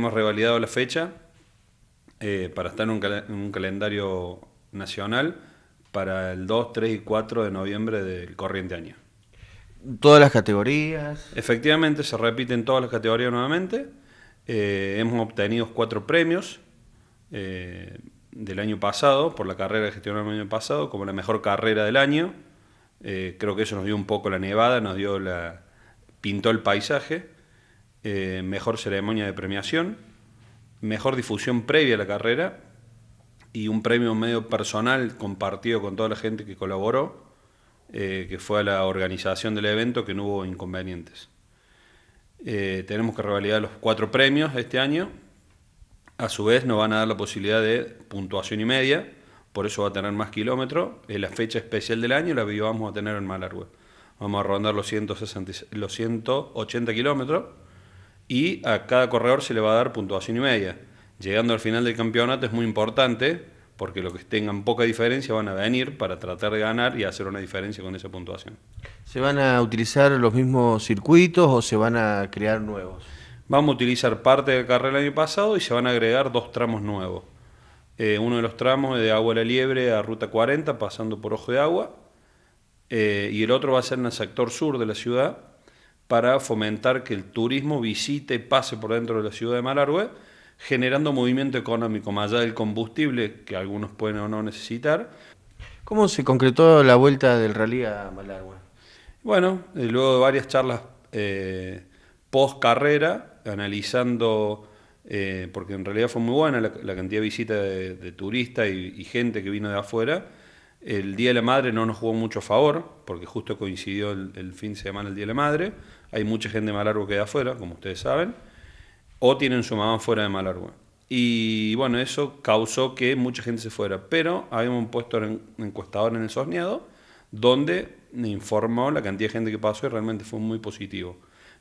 Hemos revalidado la fecha eh, para estar en un, calendario nacional para el 2, 3 y 4 de noviembre del corriente año. ¿Todas las categorías? Efectivamente, se repiten todas las categorías nuevamente. Eh, hemos obtenido cuatro premios eh, del año pasado, por la carrera que gestión el año pasado, como la mejor carrera del año. creo que eso nos dio un poco la nevada, nos dio la pintó el paisaje. Eh, mejor ceremonia de premiación, mejor difusión previa a la carrera y un premio medio personal compartido con toda la gente que colaboró, eh, que fue a la organización del evento, que no hubo inconvenientes. Eh, tenemos que revalidar los cuatro premios este año. A su vez nos van a dar la posibilidad de puntuación y media, por eso va a tener más kilómetros. En la fecha especial del año, la vamos a tener en largo. Vamos a rondar los, 160, los 180 kilómetros y a cada corredor se le va a dar puntuación y media. Llegando al final del campeonato es muy importante porque los que tengan poca diferencia van a venir para tratar de ganar y hacer una diferencia con esa puntuación. ¿Se van a utilizar los mismos circuitos o se van a crear nuevos? Vamos a utilizar parte del carril del año pasado y se van a agregar dos tramos nuevos. Eh, uno de los tramos es de Agua la Liebre a Ruta 40, pasando por Ojo de Agua, eh, y el otro va a ser en el sector sur de la ciudad, para fomentar que el turismo visite y pase por dentro de la ciudad de Malargüe, generando movimiento económico, más allá del combustible, que algunos pueden o no necesitar. ¿Cómo se concretó la vuelta del rally a Malargüe? Bueno, eh, luego de varias charlas eh, post carrera, analizando, eh, porque en realidad fue muy buena la, cantidad de visitas de, turistas y gente que vino de afuera, el Día de la Madre no nos jugó mucho favor, porque justo coincidió el, fin de semana el Día de la Madre. Hay mucha gente de Malargo que queda afuera, como ustedes saben, o tienen su mamá fuera de Malargo. Y bueno, eso causó que mucha gente se fuera. Pero habíamos puesto un encuestador en el Sosneado, donde me informó la cantidad de gente que pasó y realmente fue muy positivo.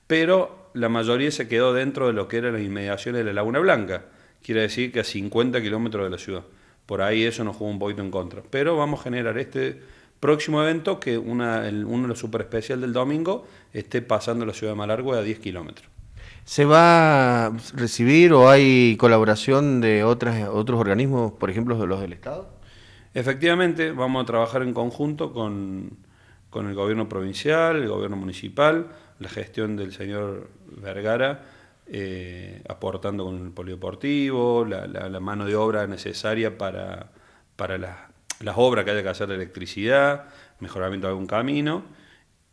Pero la mayoría se quedó dentro de lo que eran las inmediaciones de la Laguna Blanca, quiere decir que a 50 kilómetros de la ciudad. Por ahí eso nos jugó un poquito en contra. Pero vamos a generar este próximo evento que uno de los super del domingo esté pasando la ciudad de Malargue a 10 kilómetros. ¿Se va a recibir o hay colaboración de otros organismos, por ejemplo, los del Estado? Efectivamente, vamos a trabajar en conjunto con, con el gobierno provincial, el gobierno municipal, la gestión del señor Vergara eh, aportando con el polideportivo, la, mano de obra necesaria para, las, obras que haya que hacer de electricidad, mejoramiento de algún camino.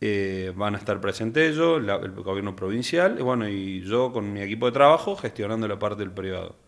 Eh, van a estar presentes ellos, el gobierno provincial, bueno, y yo con mi equipo de trabajo gestionando la parte del privado.